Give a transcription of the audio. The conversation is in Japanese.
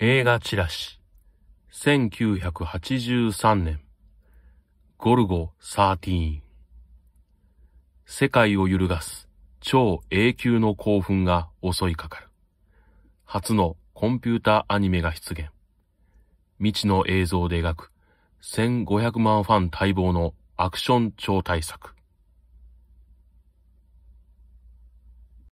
映画チラシ。1983年。ゴルゴ13。世界を揺るがす超永久の興奮が襲いかかる。初のコンピューターアニメが出現。未知の映像で描く1500万ファン待望のアクション超大作。